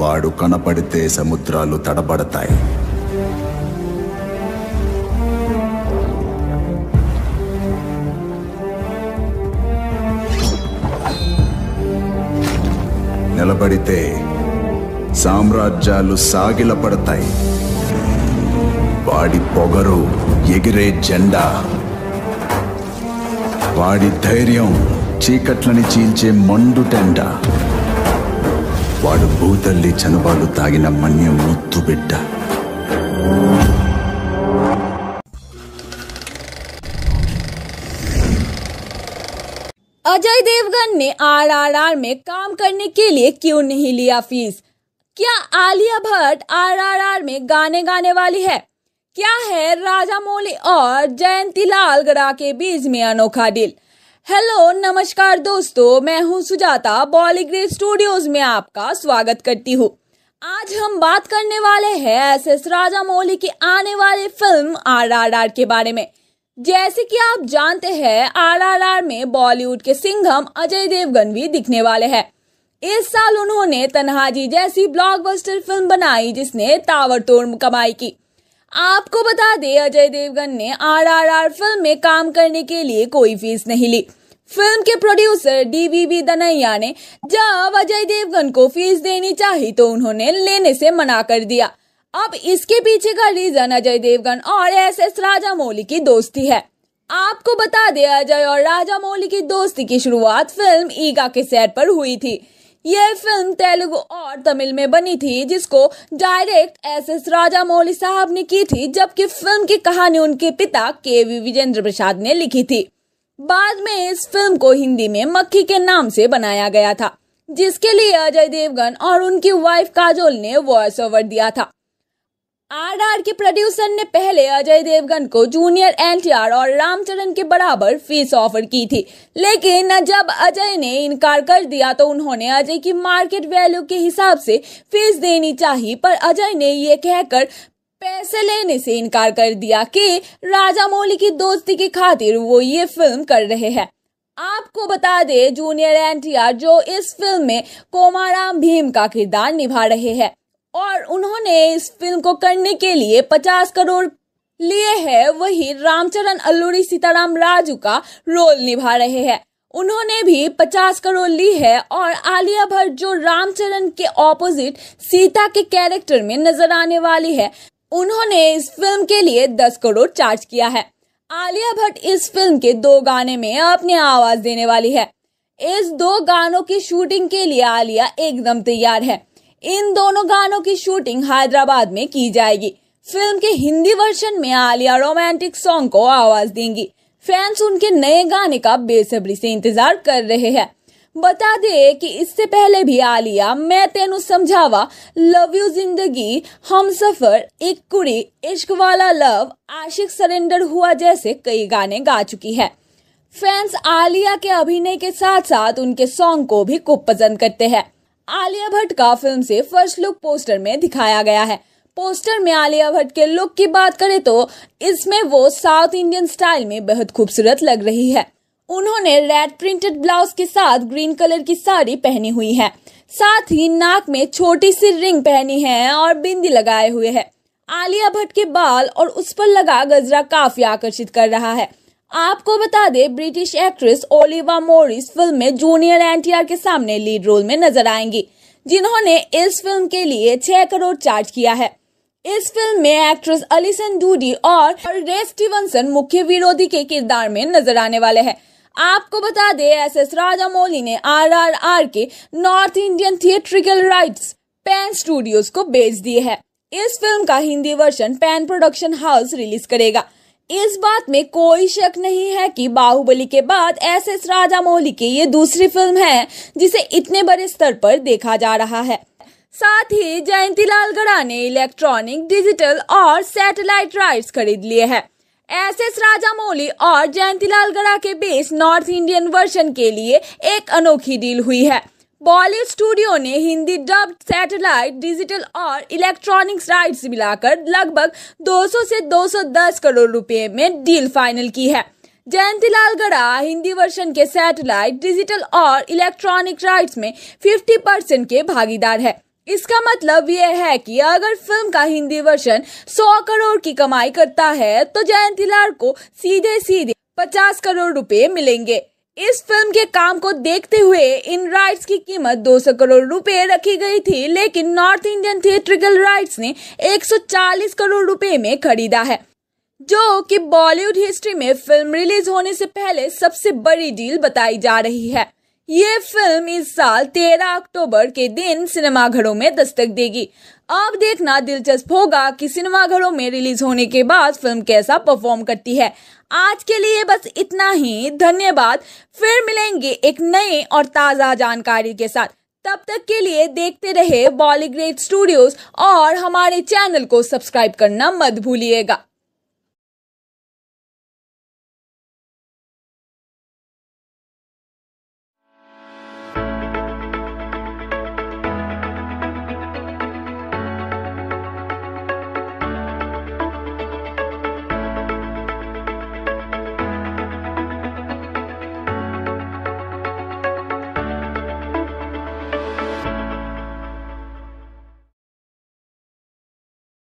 వాడు కనపడితే సముద్రాలు తడబడతాయి నిలబడితే సామ్రాజ్యాలు సాగిలపడతాయి వాడి పొగరు ఎగిరే జెండా వాడి ధైర్యం చీకట్లని చీల్చే మండు టెండా अजय देवगन ने आरआरआर में काम करने के लिए क्यों नहीं लिया फीस क्या आलिया भट्ट आरआरआर में गाने गाने वाली है क्या है राजा मौली और जयंती लाल गड़ा के बीच में अनोखा डील हेलो नमस्कार दोस्तों मैं हूं सुजाता बॉलीग्रे स्टूडियोज में आपका स्वागत करती हूं आज हम बात करने वाले हैं एस एस मौली की आने वाली फिल्म आर आर आर के बारे में जैसे कि आप जानते हैं आर आर आर में बॉलीवुड के सिंघम अजय देवगन भी दिखने वाले हैं इस साल उन्होंने तन्हाजी जैसी ब्लॉकबस्टर फिल्म बनाई जिसने तोड़ कमाई की आपको बता दे अजय देवगन ने आरआरआर फिल्म में काम करने के लिए कोई फीस नहीं ली फिल्म के प्रोड्यूसर डीवीवी दनैया ने जब अजय देवगन को फीस देनी चाहिए तो उन्होंने लेने से मना कर दिया अब इसके पीछे का रीजन अजय देवगन और एस एस मौली की दोस्ती है आपको बता दे अजय और राजा मौली की दोस्ती की शुरुआत फिल्म ईगा के सैर पर हुई थी यह फिल्म तेलुगु और तमिल में बनी थी जिसको direct S S Rajamouli साहब ने की थी जबकि फिल्म की कहानी उनके पिता के वी विजेंद्र प्रसाद ने लिखी थी बाद में इस फिल्म को हिंदी में मक्खी के नाम से बनाया गया था जिसके लिए अजय देवगन और उनकी वाइफ काजोल ने वॉइस ओवर दिया था आरआर के प्रोड्यूसर ने पहले अजय देवगन को जूनियर एनटीआर और रामचरण के बराबर फीस ऑफर की थी लेकिन जब अजय ने इनकार कर दिया तो उन्होंने अजय की मार्केट वैल्यू के हिसाब से फीस देनी चाहिए पर अजय ने ये कहकर पैसे लेने से इनकार कर दिया कि राजा मौली की दोस्ती की खातिर वो ये फिल्म कर रहे हैं आपको बता दे जूनियर एनटीआर जो इस फिल्म में कोमाराम भीम का किरदार निभा रहे हैं और उन्होंने इस फिल्म को करने के लिए पचास करोड़ लिए है वही रामचरण अल्लूरी सीताराम राजू का रोल निभा रहे हैं उन्होंने भी पचास करोड़ ली है और आलिया भट्ट जो रामचरण के ऑपोजिट सीता के कैरेक्टर में नजर आने वाली है उन्होंने इस फिल्म के लिए दस करोड़ चार्ज किया है आलिया भट्ट इस फिल्म के दो गाने में अपनी आवाज देने वाली है इस दो गानों की शूटिंग के लिए आलिया एकदम तैयार है इन दोनों गानों की शूटिंग हैदराबाद में की जाएगी फिल्म के हिंदी वर्जन में आलिया रोमांटिक सॉन्ग को आवाज देंगी फैंस उनके नए गाने का बेसब्री से इंतजार कर रहे हैं बता दे कि इससे पहले भी आलिया मैं तेनु समझावा लव यू जिंदगी हम सफर एक कुड़ी इश्क वाला लव आशिक सरेंडर हुआ जैसे कई गाने गा चुकी है फैंस आलिया के अभिनय के साथ साथ उनके सॉन्ग को भी खूब पसंद करते हैं आलिया भट्ट का फिल्म से फर्स्ट लुक पोस्टर में दिखाया गया है पोस्टर में आलिया भट्ट के लुक की बात करें तो इसमें वो साउथ इंडियन स्टाइल में बेहद खूबसूरत लग रही है उन्होंने रेड प्रिंटेड ब्लाउज के साथ ग्रीन कलर की साड़ी पहनी हुई है साथ ही नाक में छोटी सी रिंग पहनी है और बिंदी लगाए हुए है आलिया भट्ट के बाल और उस पर लगा गजरा काफी आकर्षित कर रहा है आपको बता दें British actress Olivia Morris film में जूनियर एनटीआर के सामने लीड रोल में नजर आएंगी जिन्होंने इस फिल्म के लिए छह करोड़ चार्ज किया है इस फिल्म में एक्ट्रेस अलिसन डूडी और रे स्टीवनसन मुख्य विरोधी के किरदार में नजर आने वाले हैं आपको बता दें एस एस राजामौली ने आरआरआर के North Indian theatrical rights Pen Studios को बेच दिए है इस फिल्म का Hindi version Pen production house release करेगा इस बात में कोई शक नहीं है कि बाहुबली के बाद एस एस राजा मौली की ये दूसरी फिल्म है जिसे इतने बड़े स्तर पर देखा जा रहा है साथ ही जयंती लाल गढ़ा ने इलेक्ट्रॉनिक डिजिटल और सैटेलाइट राइट्स खरीद लिए हैं एस एस राजामौली और जयंती लाल गढ़ा के बीच नॉर्थ इंडियन वर्जन के लिए एक अनोखी डील हुई है बॉलीवुड स्टूडियो ने हिंदी डब सैटेलाइट डिजिटल और इलेक्ट्रॉनिक्स राइट्स मिलाकर लगभग 200 से 210 करोड़ रुपए में डील फाइनल की है जयंतीलाल गढ़ा हिंदी वर्षन के सैटेलाइट डिजिटल और इलेक्ट्रॉनिक राइट्स में 50 परसेंट के भागीदार है इसका मतलब यह है कि अगर फिल्म का हिंदी वर्षन 100 करोड़ की कमाई करता है तो लाल को सीधे सीधे 50 करोड़ रुपए मिलेंगे इस फिल्म के काम को देखते हुए इन राइट्स की कीमत 200 करोड़ रुपए रखी गई थी लेकिन नॉर्थ इंडियन थिएट्रिकल राइट्स ने 140 करोड़ रुपए में खरीदा है जो कि बॉलीवुड हिस्ट्री में फिल्म रिलीज होने से पहले सबसे बड़ी डील बताई जा रही है ये फिल्म इस साल 13 अक्टूबर के दिन सिनेमाघरों में दस्तक देगी अब देखना दिलचस्प होगा कि सिनेमाघरों में रिलीज होने के बाद फिल्म कैसा परफॉर्म करती है आज के लिए बस इतना ही धन्यवाद फिर मिलेंगे एक नए और ताज़ा जानकारी के साथ तब तक के लिए देखते रहे बॉलीग्रेड स्टूडियोज और हमारे चैनल को सब्सक्राइब करना मत भूलिएगा